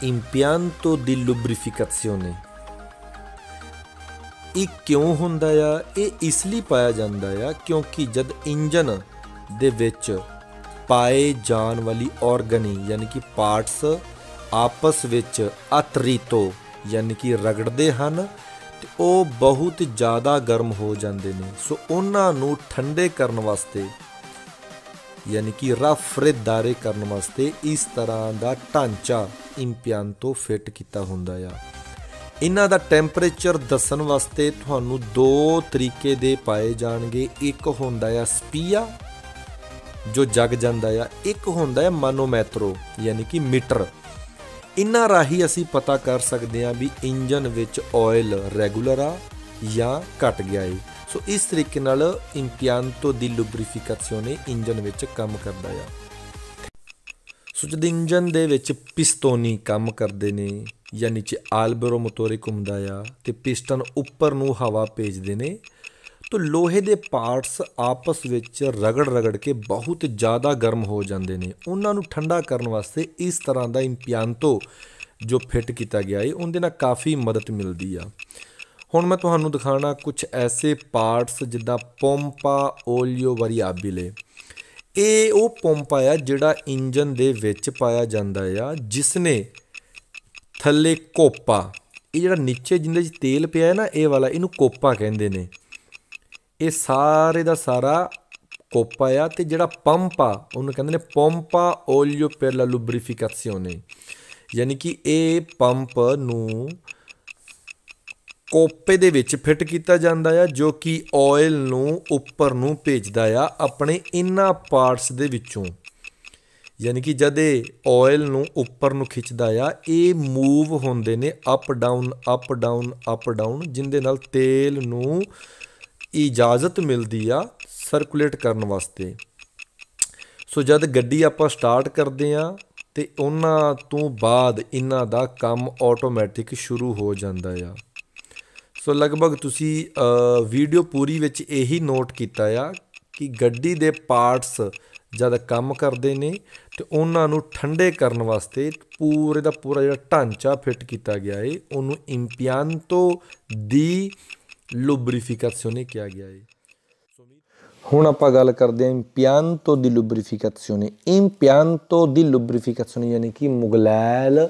impianto di lubrificazione ਇਹ ਕਿਉਂ ਹੁੰਦਾ ਆ ਇਹ ਇਸ ਲਈ ਪਾਇਆ ਜਾਂਦਾ ਆ ਕਿਉਂਕਿ ਜਦ ਇੰਜਨ ਦੇ ਵਿੱਚ ਪਾਏ ਜਾਣ ਵਾਲੀ ਆਰਗਨੀ ਯਾਨੀ ਕਿ ਪਾਰਟਸ ਆਪਸ ਵਿੱਚ ਅਤਰੀਤੋ ਯਾਨੀ ਕਿ ਰਗੜਦੇ ਹਨ ਤੇ ਉਹ ਬਹੁਤ ਜ਼ਿਆਦਾ ਗਰਮ ਹੋ ਜਾਂਦੇ ਨੇ ਸੋ ਉਹਨਾਂ ਨੂੰ ਠੰਡੇ ਕਰਨ ਵਾਸਤੇ ਯਾਨੀ ਕਿ ਰਫਰੇਦਾਰੇ ਕਰਨ ਵਾਸਤੇ ਇਸ ਤਰ੍ਹਾਂ ਦਾ ਢਾਂਚਾ ਇੰਪਿਆਂਤੋ ਫਿੱਟ ਕੀਤਾ ਹੁੰਦਾ ਆ ਇਹਨਾਂ ਦਾ ਟੈਂਪਰੇਚਰ ਦੱਸਣ ਵਾਸਤੇ ਤੁਹਾਨੂੰ ਦੋ ਤਰੀਕੇ ਦੇ ਪਾਏ ਜਾਣਗੇ ਇੱਕ ਹੁੰਦਾ ਆ ਸਪੀਆ ਜੋ ਜਗ ਜਾਂਦਾ ਆ ਇੱਕ ਹੁੰਦਾ ਆ ਮਾਨੋਮੈਟਰੋ ਯਾਨੀ ਕਿ ਮੀਟਰ ਇਨਾਂ ਰਾਹੀਂ ਅਸੀਂ ਪਤਾ ਕਰ ਸਕਦੇ ਹਾਂ ਵੀ ਇੰਜਨ ਵਿੱਚ ਆਇਲ ਰੈਗੂਲਰ ਆ ਜਾਂ ਘਟ ਗਿਆ ਏ ਸੋ ਇਸ ਤਰੀਕੇ ਨਾਲ ਇੰਪਿਆਂਟੋ ਦੀ ਲੁਬਰੀਫਿਕੇਸ਼ਨ ਇੰਜਨ ਵਿੱਚ ਕੰਮ ਕਰਦਾ ਆ ਸੁਚਦਿੰਜਨ ਦੇ ਵਿੱਚ ਪਿਸਟੋਨੀ ਕੰਮ ਕਰਦੇ ਨੇ ਜਾਂ ਨੀਚੇ ਆਲਬਰੋ ਮੋਟੋਰੇ ਘੁੰਮਦਾ ਆ ਤੇ ਪਿਸਟਨ ਉੱਪਰ ਨੂੰ ਹਵਾ ਭੇਜਦੇ ਨੇ ਤੋ ਲੋਹੇ ਦੇ ਪਾਰਟਸ ਆਪਸ ਵਿੱਚ ਰਗੜ ਰਗੜ ਕੇ ਬਹੁਤ ਜ਼ਿਆਦਾ ਗਰਮ ਹੋ ਜਾਂਦੇ ਨੇ ਉਹਨਾਂ ਨੂੰ ਠੰਡਾ ਕਰਨ ਵਾਸਤੇ ਇਸ ਤਰ੍ਹਾਂ ਦਾ ਇੰਪਿਆਂਟੋ ਜੋ ਫਿੱਟ ਕੀਤਾ ਗਿਆ ਹੈ ਉਹਦੇ ਨਾਲ ਕਾਫੀ ਮਦਦ ਮਿਲਦੀ ਆ ਹੁਣ ਮੈਂ ਤੁਹਾਨੂੰ ਦਿਖਾਣਾ ਕੁਝ ਐਸੇ ਪਾਰਟਸ ਜਿੱਦਾਂ ਪੋਂਪਾ ਓਲੀਓ ਵਰੀਆਬਿਲੇ ਇਹ ਉਹ ਪੰਪ ਆ ਜਿਹੜਾ ਇੰਜਨ ਦੇ ਵਿੱਚ ਪਾਇਆ ਜਾਂਦਾ ਆ ਜਿਸ ਨੇ ਥੱਲੇ ਕੋਪਾ ਇਹ ਜਿਹੜਾ ਨੀਚੇ ਜਿੰਦੇ ਚ ਤੇਲ ਪਿਆ ਹੈ ਨਾ ਇਹ ਵਾਲਾ ਇਹਨੂੰ ਕੋਪਾ ਕਹਿੰਦੇ ਨੇ ਇਹ ਸਾਰੇ ਦਾ ਸਾਰਾ ਕੋਪਾ ਆ ਤੇ ਜਿਹੜਾ ਪੰਪ ਆ ਉਹਨੂੰ ਕਹਿੰਦੇ ਨੇ ਪੰਪਾ ਓਲੀਓ ਪਰ ਲਾ ਲੂਬਰੀਫਿਕਾਸੀਓਨੇ ਯਾਨੀ ਕਿ ਇਹ ਪੰਪ ਨੂੰ ਕੋਪੇ ਦੇ ਵਿੱਚ ਫਿੱਟ ਕੀਤਾ ਜਾਂਦਾ ਆ ਜੋ ਕਿ ਆਇਲ ਨੂੰ ਉੱਪਰ ਨੂੰ ਭੇਜਦਾ ਆ ਆਪਣੇ ਇਨ੍ਹਾਂ ਪਾਰਟਸ ਦੇ ਵਿੱਚੋਂ ਯਾਨੀ ਕਿ ਜਦ ਇਹ ਆਇਲ ਨੂੰ ਉੱਪਰ ਨੂੰ ਖਿੱਚਦਾ ਆ ਇਹ ਮੂਵ ਹੁੰਦੇ ਨੇ up down up down up down ਜਿੰਦੇ ਨਾਲ ਤੇਲ ਨੂੰ ਇਜਾਜ਼ਤ ਮਿਲਦੀ ਆ ਸਰਕੂਲੇਟ ਕਰਨ ਵਾਸਤੇ ਸੋ ਜਦ ਗੱਡੀ ਆਪਾਂ ਸਟਾਰਟ ਕਰਦੇ ਆ ਤੇ ਉਹਨਾਂ ਤੋਂ ਬਾਅਦ ਇਹਨਾਂ ਦਾ ਕੰਮ ਆਟੋਮੈਟਿਕ ਸ਼ੁਰੂ ਹੋ ਜਾਂਦਾ ਆ ਸੋ ਲਗਭਗ ਤੁਸੀਂ ਵੀਡੀਓ ਪੂਰੀ ਵਿੱਚ ਇਹੀ ਨੋਟ ਕੀਤਾ ਆ ਕਿ ਗੱਡੀ ਦੇ ਪਾਰਟਸ ਜਦ ਕੰਮ ਕਰਦੇ ਨੇ ਤੇ ਉਹਨਾਂ ਨੂੰ ਠੰਡੇ ਕਰਨ ਵਾਸਤੇ ਪੂਰੇ ਦਾ ਪੂਰਾ ਜਿਹੜਾ ਢਾਂਚਾ ਫਿੱਟ ਕੀਤਾ ਗਿਆ ਏ ਉਹਨੂੰ ਇੰਪਿਆਂਟੋ ਦੀ ਲੁਬਰੀਫਿਕਾਸੀਓਨੇ ਕਿਹਾ ਗਿਆ ਏ ਹੁਣ ਆਪਾਂ ਗੱਲ ਕਰਦੇ ਆਂ ਇੰਪਿਆਂਟੋ ਦੀ ਲੁਬਰੀਫਿਕਾਸੀਓਨੇ ਇੰਪਿਆਂਟੋ ਦੀ ਲੁਬਰੀਫਿਕਾਸੀਓਨੇ ਯਾਨੀ ਕਿ ਮੁਗਲੈਲ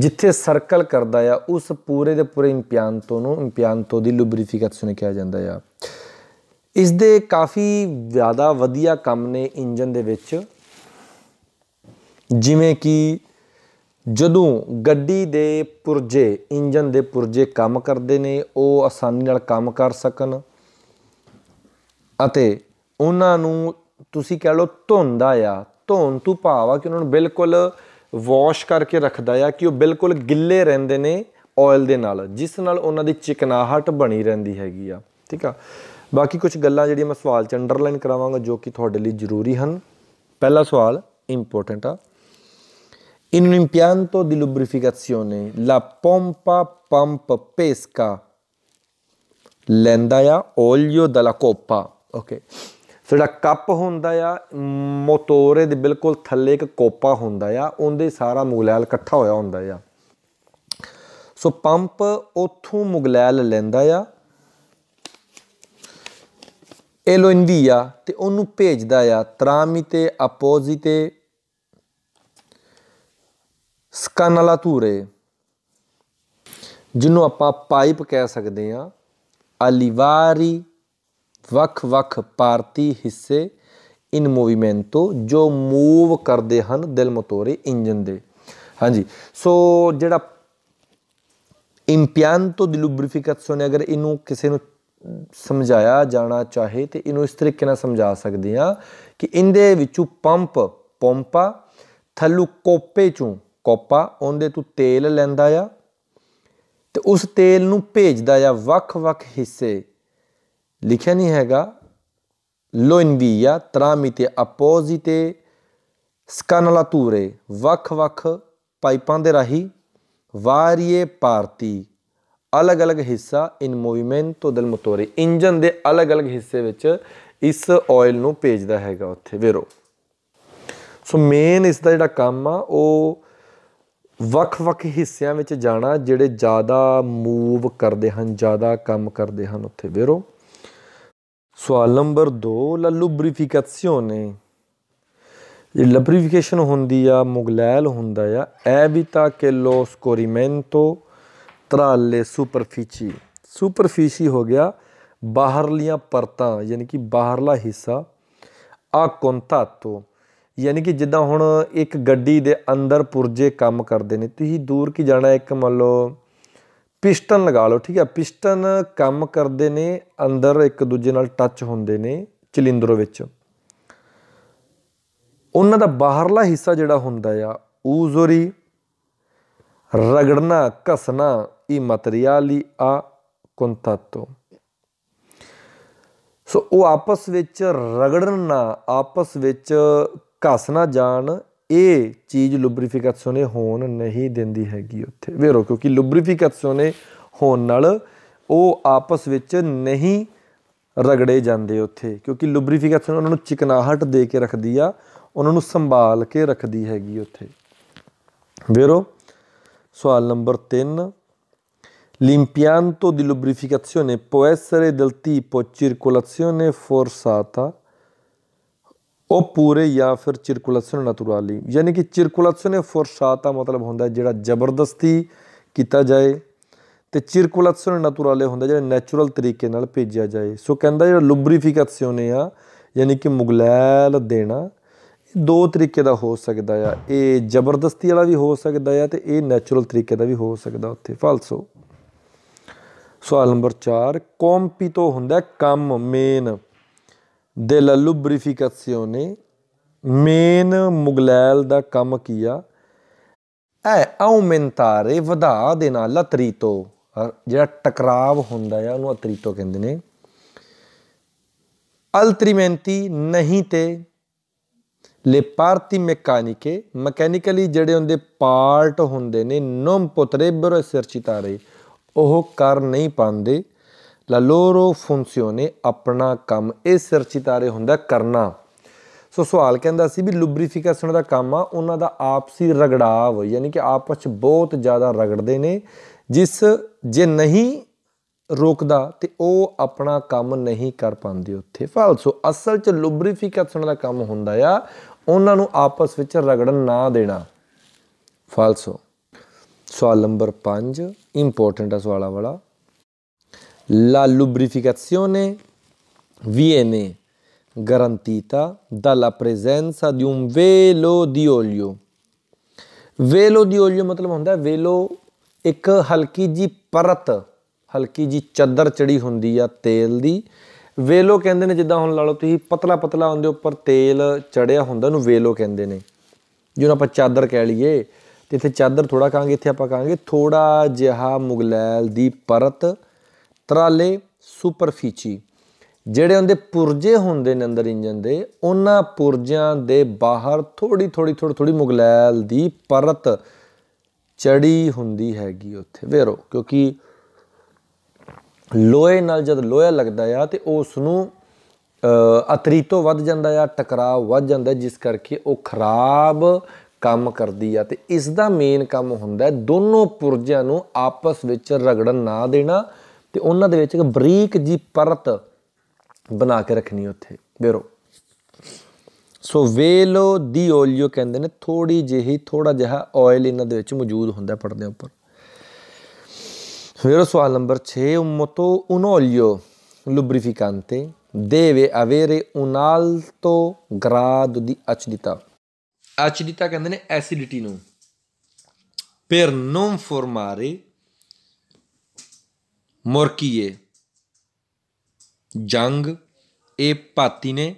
ਜਿੱਥੇ ਸਰਕਲ ਕਰਦਾ ਆ ਉਸ ਪੂਰੇ ਦੇ ਪੂਰੇ ਇੰਪਿਆਂਤੋ ਨੂੰ ਇੰਪਿਆਂਤੋ ਦੀ ਲੁਬਰੀਫਿਕੇਸ਼ਨ ਕਿਹਾ ਜਾਂਦਾ ਆ ਇਸ ਦੇ ਕਾਫੀ ਜ਼ਿਆਦਾ ਵਧੀਆ ਕੰਮ ਨੇ ਇੰਜਨ ਦੇ ਵਿੱਚ ਜਿਵੇਂ ਕਿ ਜਦੋਂ ਗੱਡੀ ਦੇ ਪੁਰਜੇ ਇੰਜਨ ਦੇ ਪੁਰਜੇ ਕੰਮ ਕਰਦੇ ਨੇ ਉਹ ਆਸਾਨੀ ਨਾਲ ਕੰਮ ਕਰ ਸਕਣ ਅਤੇ ਉਹਨਾਂ ਨੂੰ ਤੁਸੀਂ ਕਹਿ ਲਓ ਧੁੰਦਾ ਆ ਧੁੰਨ ਤੋਂ ਭਾਵ ਆ ਕਿ ਉਹਨਾਂ ਨੂੰ ਬਿਲਕੁਲ ਵਾਸ਼ ਕਰਕੇ ਰੱਖਦਾ ਆ ਕਿ ਉਹ ਬਿਲਕੁਲ ਗਿੱਲੇ ਰਹਿੰਦੇ ਨੇ ਆਇਲ ਦੇ ਨਾਲ ਜਿਸ ਨਾਲ ਉਹਨਾਂ ਦੀ ਚਿਕਨਾਹਟ ਬਣੀ ਰਹਿੰਦੀ ਹੈਗੀ ਆ ਠੀਕ ਆ ਬਾਕੀ ਕੁਝ ਗੱਲਾਂ ਜਿਹੜੀਆਂ ਮੈਂ ਸਵਾਲ ਚ ਅੰਡਰਲਾਈਨ ਕਰਾਵਾਂਗਾ ਜੋ ਕਿ ਤੁਹਾਡੇ ਲਈ ਜ਼ਰੂਰੀ ਹਨ ਪਹਿਲਾ ਸਵਾਲ ਇੰਪੋਰਟੈਂਟ ਆ In un ਦੀ di ਲਾ la ਪੰਪ ਪੇਸਕਾ ਲੈਂਦਾ ਆ olio ਦਲਾ ਕੋਪਾ ਓਕੇ ਸੋ ਜਿਹੜਾ ਕੱਪ ਹੁੰਦਾ ਆ ਮੋਤੋਰੇ ਦੇ ਬਿਲਕੁਲ ਥੱਲੇ ਇੱਕ ਕੋਪਾ ਹੁੰਦਾ ਆ ਉਹਦੇ ਸਾਰਾ ਮੁਗਲੈਲ ਇਕੱਠਾ ਹੋਇਆ ਹੁੰਦਾ ਆ ਸੋ ਪੰਪ ਉਥੋਂ ਮੁਗਲੈਲ ਲੈਂਦਾ ਆ ਇਹ ਲੋਇੰਦੀਆ ਤੇ ਉਹਨੂੰ ਭੇਜਦਾ ਆ ਤਰਾਮੀ ਤੇ ਆਪੋਜ਼ੀ ਤੇ ਸਕਨਲਾ ਤੂਰੇ ਜਿਹਨੂੰ ਆਪਾਂ ਪਾਈਪ ਕਹਿ ਸਕਦੇ ਆ ਅਲੀਵਾਰੀ ਵੱਖ-ਵੱਖ ਭਾਰਤੀ ਹਿੱਸੇ ਇਨ ਮੂਵਮੈਂਟੋ ਜੋ ਮੂਵ ਕਰਦੇ ਹਨ ਦਿਲ ਮਤੋਰੇ ਇੰਜਨ ਦੇ ਹਾਂਜੀ ਸੋ ਜਿਹੜਾ ਇੰਪਿਆਂਟੋ ਦੀ ਲੂਬਰੀਫਿਕੇਸ਼ਨ ਅਗਰ ਇਹਨੂੰ ਕਿਸੇ ਨੂੰ ਸਮਝਾਇਆ ਜਾਣਾ ਚਾਹੇ ਤੇ ਇਹਨੂੰ ਇਸ ਤਰੀਕੇ ਨਾਲ ਸਮਝਾ ਸਕਦੇ ਆ ਕਿ ਇਹਦੇ ਵਿੱਚੋਂ ਪੰਪ ਪੰਪਾ ਥੱਲੂ ਕੋਪੇ ਚੋਂ ਕੋਪਾ ਉਹਦੇ ਤੋਂ ਤੇਲ ਲੈਂਦਾ ਆ ਤੇ ਉਸ ਤੇਲ ਨੂੰ ਭੇਜਦਾ ਆ ਵੱਖ-ਵੱਖ ਹਿੱਸੇ ਲਿਖਿਆ ਨਹੀਂ ਹੈਗਾ ਲੋਇਨਵੀਆ ਤਰਾਮੀ ਤੇ ਆਪੋਜ਼ੀ ਤੇ ਸਕਨਲਾਤੂਰੇ ਵੱਖ-ਵੱਖ ਪਾਈਪਾਂ ਦੇ ਰਾਹੀਂ ਵਾਰੀਏ ਭਾਰਤੀ ਅਲੱਗ-ਅਲੱਗ ਹਿੱਸਾ ਇਨ ਮੂਵਮੈਂਟ ਦਲ ਮਤੋਰੇ ਇੰਜਨ ਦੇ ਅਲੱਗ-ਅਲੱਗ ਹਿੱਸੇ ਵਿੱਚ ਇਸ ਆਇਲ ਨੂੰ ਭੇਜਦਾ ਹੈਗਾ ਉੱਥੇ ਵੇਰੋ ਸੋ ਮੇਨ ਇਸ ਦਾ ਜਿਹੜਾ ਕੰਮ ਆ ਉਹ ਵੱਖ-ਵੱਖ ਹਿੱਸਿਆਂ ਵਿੱਚ ਜਾਣਾ ਜਿਹੜੇ ਜ਼ਿਆਦਾ ਮੂਵ ਕਰਦੇ ਹਨ ਜ਼ਿਆਦਾ ਕੰਮ ਕਰਦੇ ਹਨ ਉੱਥੇ ਵੇਰੋ ਸਵਾਲ ਨੰਬਰ 2 ਲਾ ਲੁਬਰੀਫਿਕੇਸ਼ਨ ਇਹ ਲੁਬਰੀਫਿਕੇਸ਼ਨ ਹੁੰਦੀ ਆ ਮੁਗਲੈਲ ਹੁੰਦਾ ਆ ਐ ਵੀ ਤਾਂ ਕਿ ਲੋ ਸਕੋਰੀਮੈਂਟੋ ਤਰਾਲੇ ਸੁਪਰਫੀਚੀ ਸੁਪਰਫੀਸ਼ੀ ਹੋ ਗਿਆ ਬਾਹਰਲੀਆਂ ਪਰਤਾਂ ਯਾਨੀ ਕਿ ਬਾਹਰਲਾ ਹਿੱਸਾ ਆ ਕੰਟਾਟੋ ਯਾਨੀ ਕਿ ਜਿੱਦਾਂ ਹੁਣ ਇੱਕ ਗੱਡੀ ਦੇ ਅੰਦਰ ਪੁਰਜੇ ਕੰਮ ਕਰਦੇ ਨੇ ਤੁਸੀਂ ਦੂਰ ਕੀ ਜਾਣਾ ਇੱਕ ਮੰਨ ਲਓ ਪਿਸਟਨ ਲਗਾ ਲਓ ਠੀਕ ਹੈ ਪਿਸਟਨ ਕੰਮ ਕਰਦੇ ਨੇ ਅੰਦਰ ਇੱਕ ਦੂਜੇ ਨਾਲ ਟੱਚ ਹੁੰਦੇ ਨੇ ਚਿਲਿੰਦਰੋ ਵਿੱਚ ਉਹਨਾਂ ਦਾ ਬਾਹਰਲਾ ਹਿੱਸਾ ਜਿਹੜਾ ਹੁੰਦਾ ਆ ਊਜ਼ਰੀ ਰਗੜਨਾ ਕਸਨਾ ਇਹ ਮਟਰੀਅਲੀ ਆ ਕੰਟੈਕਟੋ ਸੋ ਉਹ ਆਪਸ ਵਿੱਚ ਰਗੜਨਾ ਆਪਸ ਵਿੱਚ ਘਸਣਾ ਜਾਣ ਇਹ ਚੀਜ਼ ਲੁਬਰੀਫਿਕੇਸ਼ਨੇ ਹੋਣ ਨਹੀਂ ਦਿੰਦੀ ਹੈਗੀ ਉੱਥੇ ਵੇਰੋ ਕਿਉਂਕਿ ਲੁਬਰੀਫਿਕੇਸ਼ਨੇ ਹੋਣ ਨਾਲ ਉਹ ਆਪਸ ਵਿੱਚ ਨਹੀਂ ਰਗੜੇ ਜਾਂਦੇ ਉੱਥੇ ਕਿਉਂਕਿ ਲੁਬਰੀਫਿਕੇਸ਼ਨ ਉਹਨਾਂ ਨੂੰ ਚਿਕਨਾਹਟ ਦੇ ਕੇ ਰੱਖਦੀ ਆ ਉਹਨਾਂ ਨੂੰ ਸੰਭਾਲ ਕੇ ਰੱਖਦੀ ਹੈਗੀ ਉੱਥੇ ਵੇਰੋ ਸਵਾਲ number 3 L'impianto di lubrificazione può essere del tipo circolazione forzata ਉਹ ਪੂਰੇ ਜਾਂ ਫਿਰ ਸਰਕੂਲੇਸ਼ਨ ਨੈਚੁਰਲੀ ਯਾਨੀ ਕਿ ਸਰਕੂਲੇਸ਼ਨ ਫੋਰਸਾ ਦਾ ਮਤਲਬ ਹੁੰਦਾ ਜਿਹੜਾ ਜ਼ਬਰਦਸਤੀ ਕੀਤਾ ਜਾਏ ਤੇ ਸਰਕੂਲੇਸ਼ਨ ਨੈਚੁਰਲੇ ਹੁੰਦਾ ਜਿਹੜਾ ਨੈਚੁਰਲ ਤਰੀਕੇ ਨਾਲ ਭੇਜਿਆ ਜਾਏ ਸੋ ਕਹਿੰਦਾ ਜਿਹੜਾ ਲੁਬਰੀਫਿਕੇਸ਼ਨ ਆ ਯਾਨੀ ਕਿ ਮੁਗਲੈਲ ਦੇਣਾ ਦੋ ਤਰੀਕੇ ਦਾ ਹੋ ਸਕਦਾ ਆ ਇਹ ਜ਼ਬਰਦਸਤੀ ਵਾਲਾ ਵੀ ਹੋ ਸਕਦਾ ਆ ਤੇ ਇਹ ਨੈਚੁਰਲ ਤਰੀਕੇ ਦਾ ਵੀ ਹੋ ਸਕਦਾ ਉੱਥੇ ਫਾਲਸੋ ਸਵਾਲ ਨੰਬਰ 4 ਕੰਪੀ ਤੋਂ ਹੁੰਦਾ ਕੰਮ ਮੇਨ della ਲੁਬਰੀਫਿਕੇਸ਼ਨੇ ਮੇਨ ਮੁਗਲੈਲ ਦਾ ਕੰਮ ਕੀਆ ਐ ਆਉਮੈਂਟਾਰੇ ਵਧਾ ਦੇਣਾ ਲਤਰੀਤੋ ਜਿਹੜਾ ਟਕਰਾਵ ਹੁੰਦਾ ਆ ਉਹਨੂੰ ਅਤਰੀਤੋ ਕਹਿੰਦੇ ਨੇ ਅਲਟਰੀਮੈਂਟੀ ਨਹੀਂ ਤੇ ਲੇ ਪਾਰਟੀ ਮੈਕੈਨਿਕੇ ਮੈਕੈਨਿਕਲੀ ਜਿਹੜੇ ਹੁੰਦੇ ਪਾਰਟ ਹੁੰਦੇ ਨੇ ਨੋਮ ਪੁਤਰੇ ਬਰੋ ਸਿਰ ਉਹ ਕਰ ਨਹੀਂ ਪਾਉਂਦੇ ਲਾ ਲੋਰੋ funzione ਆਪਣਾ ਕੰਮ ਇਹ ਸਰਚਿਤਾਰੇ ਹੁੰਦਾ ਕਰਨਾ ਸੋ ਸਵਾਲ ਕਹਿੰਦਾ ਸੀ ਵੀ ਲੁਬਰੀਫਿਕੇਸ਼ਨ ਦਾ ਕੰਮ ਆ ਉਹਨਾਂ ਦਾ ਆਪਸੀ ਰਗੜਾਵ ਯਾਨੀ ਕਿ ਆਪਸ ਵਿੱਚ ਬਹੁਤ ਜ਼ਿਆਦਾ ਰਗੜਦੇ ਨੇ ਜਿਸ ਜੇ ਨਹੀਂ ਰੋਕਦਾ ਤੇ ਉਹ ਆਪਣਾ ਕੰਮ ਨਹੀਂ ਕਰ ਪਾਉਂਦੇ ਉੱਥੇ ਫਾਲਸੋ ਅਸਲ 'ਚ ਲੁਬਰੀਫਿਕੇਸ਼ਨ ਦਾ ਕੰਮ ਹੁੰਦਾ ਆ ਉਹਨਾਂ ਨੂੰ ਆਪਸ ਵਿੱਚ ਰਗੜਨ ਨਾ ਦੇਣਾ ਫਾਲਸੋ ਸਵਾਲ ਨੰਬਰ 5 ਇੰਪੋਰਟੈਂਟ ਆ ਸਵਾਲਾ ਵਾਲਾ La lubrificazione viene garantita dalla presenza di un velo di olio ਵੇਲੋ ਦੀ ਓਲਿਓ ਮਤਲਬ ਹੁੰਦਾ ਵੇਲੋ ਇੱਕ ਹਲਕੀ ਜੀ ਪਰਤ ਹਲਕੀ ਜੀ ਚੱਦਰ ਚੜੀ ਹੁੰਦੀ ਆ ਤੇਲ ਦੀ ਵੇਲੋ ਕਹਿੰਦੇ ਨੇ ਜਿੱਦਾਂ ਹੁਣ ਲਾ ਲਓ ਤੁਸੀਂ ਪਤਲਾ ਪਤਲਾ ਉਹਦੇ ਉੱਪਰ ਤੇਲ ਚੜਿਆ ਹੁੰਦਾ ਉਹਨੂੰ ਵੇਲੋ ਕਹਿੰਦੇ ਨੇ ਜਿਹਨੂੰ ਆਪਾਂ ਚਾਦਰ ਕਹਿ ਲਈਏ ਤੇ ਇੱਥੇ ਚਾਦਰ ਥੋੜਾ ਕਾਂਗੇ ਇੱਥੇ ਆਪਾਂ ਕਾਂਗੇ ਥੋੜਾ ਜਿਹਾ ਮੁਗਲੈਲ ਦੀ ਪਰਤ ਟਰਾਲੇ ਸੁਪਰਫੀਚੀ ਜਿਹੜੇ ਉਹਦੇ ਪੁਰਜੇ ਹੁੰਦੇ ਨੇ ਅੰਦਰ ਇੰਜਨ ਦੇ ਉਹਨਾਂ ਪੁਰਜਿਆਂ ਦੇ ਬਾਹਰ ਥੋੜੀ ਥੋੜੀ ਥੋੜੀ ਥੋੜੀ ਮੁਗਲੈਲ ਦੀ ਪਰਤ ਚੜੀ ਹੁੰਦੀ ਹੈਗੀ ਉੱਥੇ ਵੇਰੋ ਕਿਉਂਕਿ ਲੋਹੇ ਨਾਲ ਜਦ ਲੋਹਾ ਲੱਗਦਾ ਆ ਤੇ ਉਸ ਨੂੰ ਅਤਰੀ ਤੋਂ ਵੱਧ ਜਾਂਦਾ ਆ ਟਕਰਾਅ ਵੱਧ ਜਾਂਦਾ ਜਿਸ ਕਰਕੇ ਉਹ ਖਰਾਬ ਕੰਮ ਕਰਦੀ ਆ ਤੇ ਇਸ ਦਾ ਮੇਨ ਕੰਮ ਹੁੰਦਾ ਦੋਨੋਂ ਪੁਰਜਿਆਂ ਨੂੰ ਆਪਸ ਵਿੱਚ ਰਗੜਨ ਨਾ ਦੇਣਾ ਤੇ ਉਹਨਾਂ ਦੇ ਵਿੱਚ ਇੱਕ ਬਰੀਕ ਜੀ ਪਰਤ ਬਣਾ ਕੇ ਰੱਖਣੀ ਉੱਥੇ ਵੇਰੋ ਸੋ ਵੇਲੋ ਦੀ ਓਲੀਓ ਕਹਿੰਦੇ ਨੇ ਥੋੜੀ ਜਿਹੀ ਥੋੜਾ ਜਿਹਾ ਆਇਲ ਇਹਨਾਂ ਦੇ ਵਿੱਚ ਮੌਜੂਦ ਹੁੰਦਾ ਪਰਦੇ ਉੱਪਰ ਫਿਰ ਸਵਾਲ ਨੰਬਰ 6 ਉਮਤੋ ਓਲੀਓ ਲੁਬਰੀਫਿਕਾਂਤੇ ਦੇਵੇ ਅਵੇਰੇ ਉਨਾਲਤੋ ਗਰਾਦ ਦੀ ਅਚਦਿਤਾ ਅਚਦਿਤਾ ਕਹਿੰਦੇ ਨੇ ਐਸਿਡਿਟੀ ਨੂੰ ਪਰ ਨੋਨ ਫੋਰਮਾਰੇ ਮੁਰਕੀਏ ਜੰਗ ਇਹ ਭਾਤੀ ਨੇ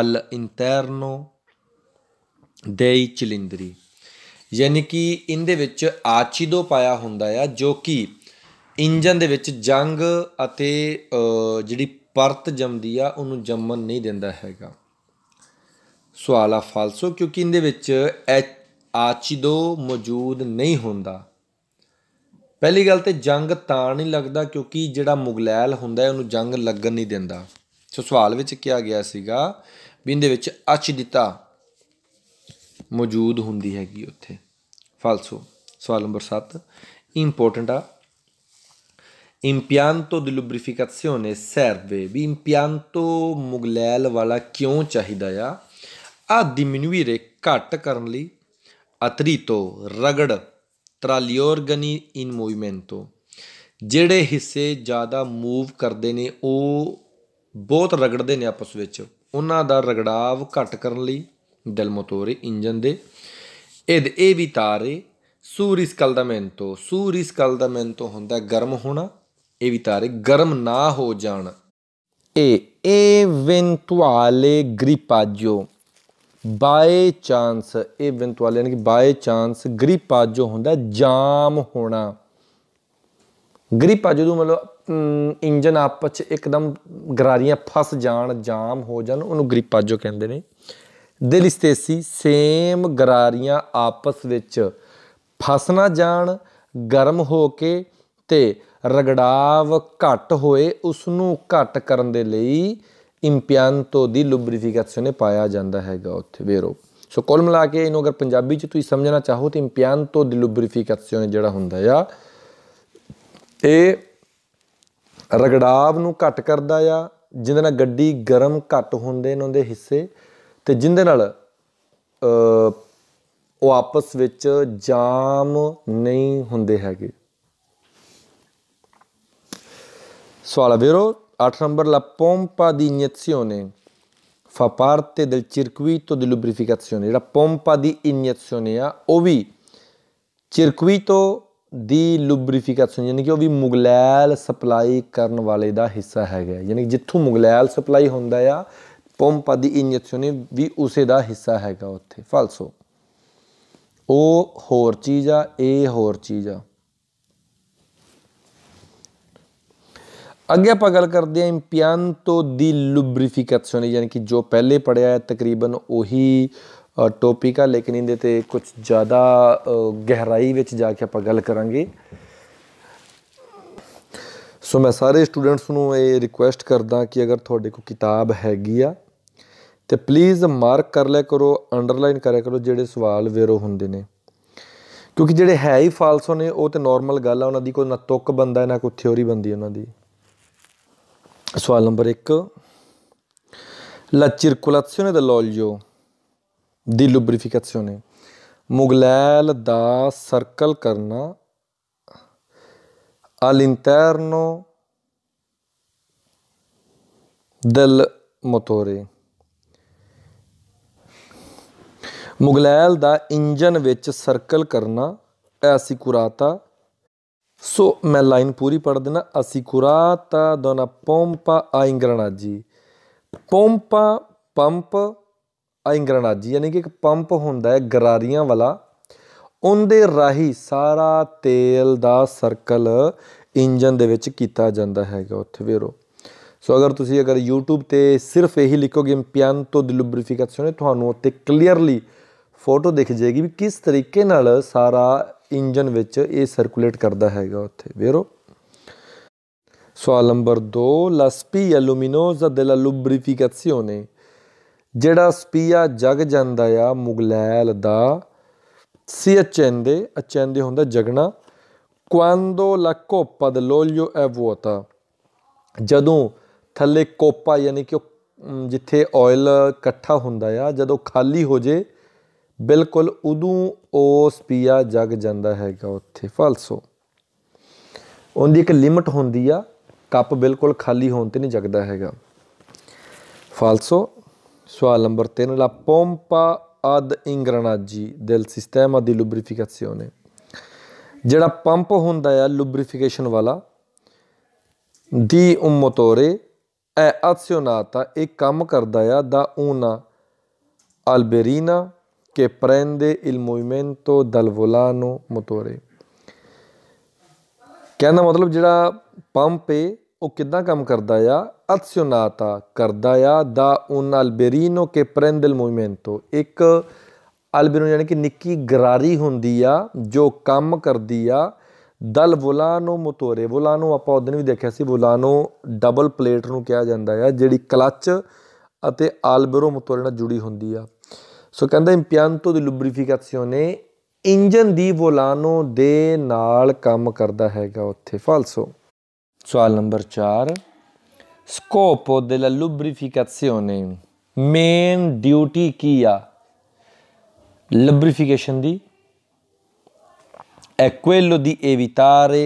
ਅਲ ਇੰਟਰਨੋ ਦੇਈ ਚਿਲਿੰਦਰੀ ਯਾਨੀ ਕਿ ਇਹਦੇ ਵਿੱਚ ਆਚੀਦੋ ਪਾਇਆ ਹੁੰਦਾ ਆ ਜੋ ਕਿ ਇੰਜਨ ਦੇ ਵਿੱਚ ਜੰਗ ਅਤੇ ਜਿਹੜੀ ਪਰਤ ਜੰਮਦੀ ਆ ਉਹਨੂੰ ਜੰਮਣ ਨਹੀਂ ਦਿੰਦਾ ਹੈਗਾ ਸਵਾਲ ਆ ਫਾਲਸੋ ਕਿਉਂਕਿ ਇਹਦੇ ਵਿੱਚ ਆਚੀਦੋ ਮੌਜੂਦ ਨਹੀਂ ਹੁੰਦਾ ਪਹਿਲੀ ਗੱਲ ਤੇ ਜੰਗ ਤਾਂ ਨਹੀਂ ਲੱਗਦਾ ਕਿਉਂਕਿ ਜਿਹੜਾ ਮੁਗਲੈਲ ਹੁੰਦਾ ਹੈ ਉਹਨੂੰ ਜੰਗ ਲੱਗਣ ਨਹੀਂ ਦਿੰਦਾ ਸੋ ਸਵਾਲ ਵਿੱਚ ਕਿਹਾ ਗਿਆ ਸੀਗਾ ਵੀ ਇਹਦੇ ਵਿੱਚ ਦਿੱਤਾ ਮੌਜੂਦ ਹੁੰਦੀ ਹੈਗੀ ਉੱਥੇ ਫਾਲਸੋ ਸਵਾਲ ਨੰਬਰ 7 ਇੰਪੋਰਟੈਂਟ ਆ ਇੰਪਿਆਂਟੋ ਦੀ ਲੁਬਰੀਫਿਕਾzione ਸਰਵੇ ਵੀ ਇੰਪਿਆਂਟੋ ਮੁਗਲੈਲ ਵਾਲਾ ਕਿਉਂ ਚਾਹੀਦਾ ਆ ਆ ਡਿਮਿਨੂਇਰੇ ਘਟ ਕਰਨ ਲਈ ਅਤਰੀਤੋ ਰਗੜ tra gli organi in movimento ਜਿਹੜੇ ਹਿੱਸੇ ਜ਼ਿਆਦਾ ਮੂਵ ਕਰਦੇ ਨੇ ਉਹ ਬਹੁਤ ਰਗੜਦੇ ਨੇ ਆਪਸ ਵਿੱਚ ਉਹਨਾਂ ਦਾ ਰਗੜਾਵ ਘਟ ਕਰਨ ਲਈ ਡਲਮੋਟੋਰੇ ਇੰਜਨ ਦੇ ਇਹ ਇਹ ed evitare su riscaldamento su riscaldamento ਹੁੰਦਾ ਗਰਮ ਹੋਣਾ ਇਹ ਵੀ ਤਾਰੇ ਗਰਮ ਨਾ ਹੋ ਜਾਣ ਇਹ eventuale ਗ੍ਰਿਪਾਜੋ ਬਾਈ ਚਾਂਸ ਇਹ ਵਿੰਤਵਾਲ ਯਾਨੀ ਕਿ ਬਾਈ ਚਾਂਸ ਗਰੀਪਾ ਜੋ ਹੁੰਦਾ ਜਾਮ ਹੋਣਾ ਗਰੀਪਾ ਜਦੋਂ ਮਤਲਬ ਇੰਜਨ ਆਪਸ ਵਿੱਚ ਇੱਕਦਮ ਗਰਾਰੀਆਂ ਫਸ ਜਾਣ ਜਾਮ ਹੋ ਜਾਣ ਉਹਨੂੰ ਗਰੀਪਾ ਜੋ ਕਹਿੰਦੇ ਨੇ ਦਿਲ ਸਤੇਸੀ ਸੇਮ ਗਰਾਰੀਆਂ ਆਪਸ ਵਿੱਚ ਫਸਣਾ ਜਾਣ ਗਰਮ ਹੋ ਕੇ ਤੇ ਰਗੜਾਵ ਘਟ ਹੋਏ ਉਸ ਨੂੰ ਘਟ ਕਰਨ ਦੇ ਲਈ ਇੰਪਿਆਨਤੋ ਦੀ ਲੁਬਰੀਫਿਕੇਸ਼ਨ ਪਾਇਆ ਜਾਂਦਾ ਹੈਗਾ ਉੱਥੇ ਵੇਰੋ ਸੋ ਕੁੱਲ ਮਿਲਾ ਕੇ ਇਹਨੂੰ ਅਗਰ ਪੰਜਾਬੀ ਚ ਤੁਸੀਂ ਸਮਝਣਾ ਚਾਹੋ ਤੇ ਇੰਪਿਆਨਤੋ ਦੀ ਲੁਬਰੀਫਿਕੇਸ਼ਨ ਜਿਹੜਾ ਹੁੰਦਾ ਆ ਇਹ ਰਗੜਾਵ ਨੂੰ ਘਟ ਕਰਦਾ ਆ ਜਿੰਦੇ ਨਾਲ ਗੱਡੀ ਗਰਮ ਘਟ ਹੁੰਦੇ ਨੇ ਉਹਦੇ ਹਿੱਸੇ ਤੇ ਜਿੰਦੇ ਨਾਲ ਅ ਉਹ ਆਪਸ ਵਿੱਚ ਜਾਮ ਨਹੀਂ ਹੁੰਦੇ ਹੈਗੇ ਸਵਾਲ ਵੀਰੋ 8 number la pompa di iniezione fa parte del circuito di lubrificazione, la pompa di iniezione ਆ circuito di lubrificazione, yani lubrification ਯਾਨੀ mughlal supply karn wale da hissa hai gaya, yani ਹੈਗਾ jithu mughlal supply supply ya pompa di iniezione vi use da hissa hai gaya utthe, falso o hor cheez a e hor cheez a ਅੱਗੇ ਆਪਾਂ ਗੱਲ ਕਰਦੇ ਹਾਂ ਇੰਪਿਆਂਟੋ ਦੀ ਲੁਬਰੀਫਿਕੇਸ਼ਨ ਯਾਨੀ ਕਿ ਜੋ ਪਹਿਲੇ ਪੜਿਆ ਹੈ ਤਕਰੀਬਨ ਉਹੀ ਟੌਪਿਕ ਆ ਲੇਕਿਨ ਇਹਦੇ ਤੇ ਕੁਝ ਜ਼ਿਆਦਾ ਗਹਿਰਾਈ ਵਿੱਚ ਜਾ ਕੇ ਆਪਾਂ ਗੱਲ ਕਰਾਂਗੇ ਸੋ ਮੈਂ ਸਾਰੇ ਸਟੂਡੈਂਟਸ ਨੂੰ ਇਹ ਰਿਕੁਐਸਟ ਕਰਦਾ ਕਿ ਅਗਰ ਤੁਹਾਡੇ ਕੋਲ ਕਿਤਾਬ ਹੈਗੀ ਆ ਤੇ ਪਲੀਜ਼ ਮਾਰਕ ਕਰ ਲਿਆ ਕਰੋ ਅੰਡਰਲਾਈਨ ਕਰਿਆ ਕਰੋ ਜਿਹੜੇ ਸਵਾਲ ਵੇਰੋ ਹੁੰਦੇ ਨੇ ਕਿਉਂਕਿ ਜਿਹੜੇ ਹੈ ਹੀ ਫਾਲਸੋ ਨੇ ਉਹ ਤੇ ਨਾਰਮਲ ਗੱਲ ਆ ਉਹਨਾਂ ਦੀ ਕੋਈ ਨਾ ਤੁੱਕ ਬੰਦਾ ਨਾ ਕੋਈ ਥਿਉਰੀ ਬੰਦੀ ਉਹਨਾਂ ਦੀ Soal number 1 La circolazione dell'olio di lubrificazione Mughal da circle karna all'interno del motore Mughal da engine ਵਿੱਚ circle karna assicurata ਸੋ ਮੈਂ ਲਾਈਨ ਪੂਰੀ ਪੜ ਦੇਣਾ ਕੁਰਾਤਾ ਦੋਨਾ ਪੰਪਾ ਆਇੰਗਰਣਾਜੀ ਪੰਪਾ ਪੰਪ ਆਇੰਗਰਣਾਜੀ ਯਾਨੀ ਕਿ ਇੱਕ ਪੰਪ ਹੁੰਦਾ ਹੈ ਗਰਾਰੀਆਂ ਵਾਲਾ ਉਹਦੇ ਰਾਹੀਂ ਸਾਰਾ ਤੇਲ ਦਾ ਸਰਕਲ ਇੰਜਨ ਦੇ ਵਿੱਚ ਕੀਤਾ ਜਾਂਦਾ ਹੈਗਾ ਉੱਥੇ ਵੀਰੋ ਸੋ ਅਗਰ ਤੁਸੀਂ ਅਗਰ YouTube ਤੇ ਸਿਰਫ ਇਹੀ ਲਿਖੋਗੇ ਇੰਪੀਆਂਟੋ ਦੀ ਲੁਬਰੀਫਿਕੇਸ਼ਨ ਤੁਹਾਨੂੰ ਉੱਤੇ ਕਲੀਅਰਲੀ ਫੋਟੋ ਦਿਖ ਜਾਏਗੀ ਵੀ ਕਿਸ ਤਰੀਕੇ ਨਾਲ ਸਾਰਾ ਇੰਜਨ ਵਿੱਚ ਇਹ ਸਰਕੂਲੇਟ ਕਰਦਾ ਹੈਗਾ ਉੱਥੇ ਵੇਰੋ ਸਵਾਲ ਨੰਬਰ 2 ਲਾ ਸਪੀਆ ਲੂਮੀਨੋਜ਼ਾ ਦੇ ਲਾ ਲੁਬਰੀਫਿਕਾਸੀਓਨੇ ਜਿਹੜਾ ਸਪੀਆ ਜਗ ਜਾਂਦਾ ਆ ਮੁਗਲੈਲ ਦਾ ਸੀ ਅਚੈਂਦੇ ਅਚੈਂਦੇ ਹੁੰਦਾ ਜਗਣਾ ਕੁਆਂਦੋ ਲਾ ਕੋਪਾ ਦੇ ਲੋਲਿਓ ਐ ਵੋਤਾ ਜਦੋਂ ਥੱਲੇ ਕੋਪਾ ਯਾਨੀ ਕਿ ਜਿੱਥੇ ਆਇਲ ਇਕੱਠਾ ਹੁੰਦਾ ਆ ਜਦੋਂ ਖਾਲੀ ਹੋ ਜੇ ਬਿਲਕੁਲ ਉਦੋਂ ਉਸ ਪੀਆ ਜਗ ਜਾਂਦਾ ਹੈਗਾ ਉੱਥੇ ਫਾਲਸੋ ਉਹਦੀ ਇੱਕ ਲਿਮਟ ਹੁੰਦੀ ਆ ਕੱਪ ਬਿਲਕੁਲ ਖਾਲੀ ਹੋਣ ਤੇ ਨਹੀਂ ਜਗਦਾ ਹੈਗਾ ਫਾਲਸੋ ਸਵਾਲ ਨੰਬਰ 3 ਲਾ ਪੋਂਪਾ ad ingranaggi ਦਿਲ sistema di lubrificazione ਜਿਹੜਾ ਪੰਪ ਹੁੰਦਾ ਆ ਲੁਬਰੀਫਿਕੇਸ਼ਨ ਵਾਲਾ ਦੀ ਉਮਤੋਰੇ ਐ ਅਸਿਓਨਾਤਾ ਇਹ ਕੰਮ ਕਰਦਾ ਆ ਦਾ ਉਨਾ ਅਲਬੇਰੀਨਾ che prende il movimento dal volano motore ਕਹਿੰਦਾ ਮਤਲਬ ਜਿਹੜਾ ਪੰਪ ਏ ਉਹ ਕਿਦਾਂ ਕੰਮ ਕਰਦਾ ਆ azionata ਕਰਦਾ ਆ ਦਾ ਉਨ ਅਲਬੇਰੀਨੋ ਕੇ ਪ੍ਰੈਂਡਲ ਮੂਵਮੈਂਟੋ ਇੱਕ ਅਲਬੇਰੀਨੋ ਯਾਨੀ ਕਿ ਨਿੱਕੀ ਗਰਾਰੀ ਹੁੰਦੀ ਆ ਜੋ ਕੰਮ ਕਰਦੀ ਆ ਦਲ ਵੋਲਾਨੋ ਮੋਟੋਰੇ ਵੋਲਾਨੋ ਆਪਾਂ ਉਹਦਨ ਵੀ ਦੇਖਿਆ ਸੀ ਵੋਲਾਨੋ ਡਬਲ ਪਲੇਟ ਨੂੰ ਕਿਹਾ ਜਾਂਦਾ ਆ ਜਿਹੜੀ ਕਲੱਚ ਅਤੇ ਅਲਬੇਰੋ ਮੋਟੋਰੇ ਨਾਲ ਜੁੜੀ ਹੁੰਦੀ ਆ ਸੁਗੰਧਾ ਇੰਪਿਆਂਟੋ ਦੀ ਲੁਬਰੀਫਿਕਾzione ਇੰਜਨ ਦੀ ਵੋਲਾਨੋ ਦੇ ਨਾਲ ਕੰਮ ਕਰਦਾ ਹੈਗਾ ਉੱਥੇ ਫਾਲਸੋ ਸਵਾਲ number 4 scopo della lubrificazione main duty kia lubrification di è quello di evitare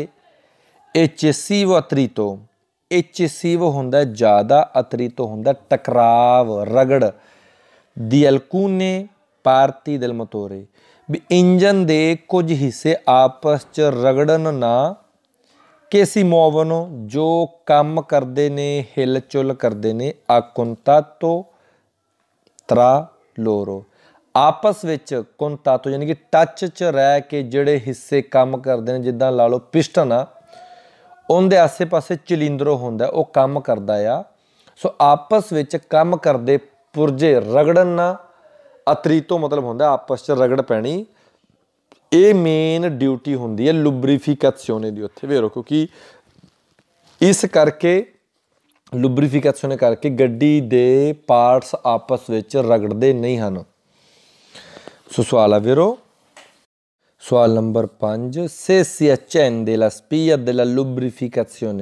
eccessivo attrito eccessivo ਹੁੰਦਾ ਜ਼ਿਆਦਾ attrito ਹੁੰਦਾ ਟਕਰਾਵ ਰਗੜ di alcune parti del motore ਵੀ ਇੰਜਨ ਦੇ ਕੁਝ ਹਿੱਸੇ ਆਪਸ 'ਚ ਰਗੜਨ ਨਾ ਕੇਸੀ ਮੋਵਨ ਜੋ ਕੰਮ ਕਰਦੇ ਨੇ ਹਿਲਚੁਲ ਕਰਦੇ ਨੇ ਆਕੁੰਤਾਤੋ ਤਰਾ ਲੋਰੋ ਆਪਸ ਵਿੱਚ ਕੁੰਤਾਤੋ ਯਾਨੀ ਕਿ ਟੱਚ 'ਚ ਰਹਿ ਕੇ ਜਿਹੜੇ ਹਿੱਸੇ ਕੰਮ ਕਰਦੇ ਨੇ ਜਿੱਦਾਂ ਲਾ ਲਓ ਪਿਸਟਨ ਆ ਉਹਦੇ ਆਸੇ-ਪਾਸੇ ਚਿਲਿੰਦਰੋ ਹੁੰਦਾ ਉਹ ਕੰਮ ਕਰਦਾ ਆ ਸੋ ਆਪਸ ਵਿੱਚ ਕੰਮ ਕਰਦੇ ਪੁਰਜੇ ਨਾ ਅਤਰੀ ਤੋਂ ਮਤਲਬ ਹੁੰਦਾ ਆਪਸ ਚ ਰਗੜ ਪੈਣੀ ਇਹ ਮੇਨ ਡਿਊਟੀ ਹੁੰਦੀ ਹੈ ਲੁਬਰੀਫਿਕੇਸ਼ਨੇ ਦੀ ਉੱਥੇ ਵੇਰੋ ਕਿਉਂਕਿ ਇਸ ਕਰਕੇ ਲੁਬਰੀਫਿਕੇਸ਼ਨ ਕਰਕੇ ਗੱਡੀ ਦੇ ਪਾਰਟਸ ਆਪਸ ਵਿੱਚ ਰਗੜਦੇ ਨਹੀਂ ਹਨ ਸੋ ਸਵਾਲ ਆ ਵੀਰੋ ਸਵਾਲ ਨੰਬਰ 5 ਸੇ ਸੀ ਲਾ ਸਪੀਅਰ ਦੇ ਲਾ ਲੁਬਰੀਫਿਕੇਸ਼ਨ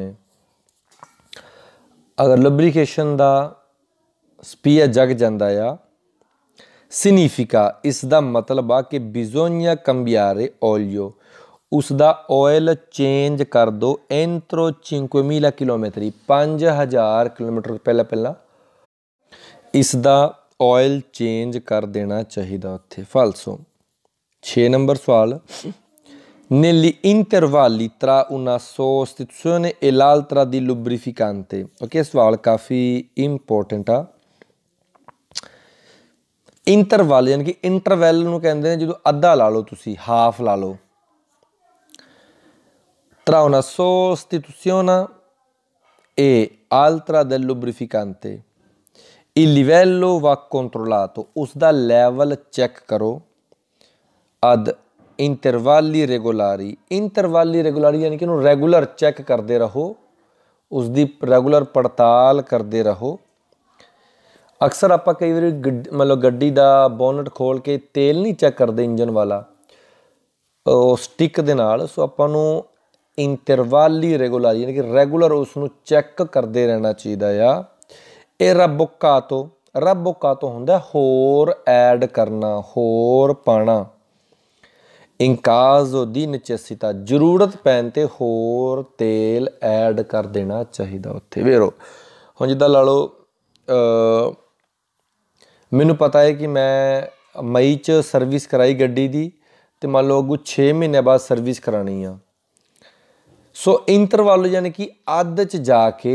ਅਗਰ ਲੁਬਰੀਕੇਸ਼ਨ ਦਾ spia jag ਜਾਂਦਾ significa ਇਸ ਦਾ ਮਤਲਬ ਆ bisogna cambiare olio usda oil change change ਕਰ ਦੋ ਐਂਟਰੋ 5000 ਕਿਲੋਮੀਟਰ 5000 ਕਿਲੋਮੀਟਰ ਪਹਿਲਾਂ ਪਹਿਲਾਂ ਇਸ ਦਾ ਆਇਲ ਚੇਂਜ ਕਰ ਦੇਣਾ ਚਾਹੀਦਾ falso ਫਾਲਸੋ 6 ਨੰਬਰ ਸਵਾਲ negli intervalli tra una sostituzione e l'altra di lubrificante. Ok, ਸਵਾਲ ਕਾਫੀ ਇੰਪੋਰਟੈਂਟ ਆ ਇੰਟਰਵਲ ਯਾਨੀ ਕਿ ਇੰਟਰਵਲ ਨੂੰ ਕਹਿੰਦੇ ਨੇ ਜਦੋਂ ਅੱਧਾ ਲਾ ਲਓ ਤੁਸੀਂ ਹਾਫ ਲਾ ਲਓ ਤਰਾ ਉਹਨਾਂ ਸੋਸਟੀਟੂਸ਼ਨਾ ਏ ਆਲਟਰਾ ਦੇ ਲੁਬਰੀਫਿਕਾਂਟੇ ਇਲ ਲਿਵੈਲੋ ਵਾ ਕੰਟਰੋਲਾਟੋ ਉਸ ਦਾ ਲੈਵਲ ਚੈੱਕ ਕਰੋ ਅਦ ਇੰਟਰਵਲੀ ਰੈਗੂਲਾਰੀ ਇੰਟਰਵਲੀ ਰੈਗੂਲਰੀ ਯਾਨੀ ਕਿ ਉਹਨੂੰ ਰੈਗੂਲਰ ਚੈੱਕ ਕਰਦੇ ਰਹੋ ਉਸ ਦੀ ਰੈਗੂਲਰ ਪੜਤਾਲ ਕਰਦੇ ਰਹੋ ਅਕਸਰ ਆਪਾਂ ਕਈ ਵਾਰੀ ਮਤਲਬ ਗੱਡੀ ਦਾ ਬੋਨਟ ਖੋਲ ਕੇ ਤੇਲ ਨਹੀਂ ਚੈੱਕ ਕਰਦੇ ਇੰਜਨ ਵਾਲਾ ਉਹ ਸਟਿਕ ਦੇ ਨਾਲ ਸੋ ਆਪਾਂ ਨੂੰ ਇੰਟਰਵਾਲੀ ਰੈਗੂਲਰ ਯਾਨੀ ਕਿ ਰੈਗੂਲਰ ਉਸ ਨੂੰ ਚੈੱਕ ਕਰਦੇ ਰਹਿਣਾ ਚਾਹੀਦਾ ਆ ਇਹ ਰਬੁਕਾ ਤੋਂ ਰਬੁਕਾ ਤੋਂ ਹੁੰਦਾ ਹੋਰ ਐਡ ਕਰਨਾ ਹੋਰ ਪਾਣਾ ਇਨਕਾਜ਼ ਦੀ ਨਿਚਸਿਤਾ ਜ਼ਰੂਰਤ ਪੈਣ ਤੇ ਹੋਰ ਤੇਲ ਐਡ ਕਰ ਦੇਣਾ ਚਾਹੀਦਾ ਉੱਥੇ ਵੇਰੋ ਹੁਣ ਜਿੱਦਾਂ ਲਾ ਲਓ ਅ ਮੈਨੂੰ ਪਤਾ ਹੈ ਕਿ ਮੈਂ ਮਈ 'ਚ ਸਰਵਿਸ ਕਰਾਈ ਗੱਡੀ ਦੀ ਤੇ ਮੰਨ ਲਓ ਅਗੂ 6 ਮਹੀਨੇ ਬਾਅਦ ਸਰਵਿਸ ਕਰਾਣੀ ਆ ਸੋ ਇੰਟਰਵਲ ਯਾਨੀ ਕਿ ਅੱਧ 'ਚ ਜਾ ਕੇ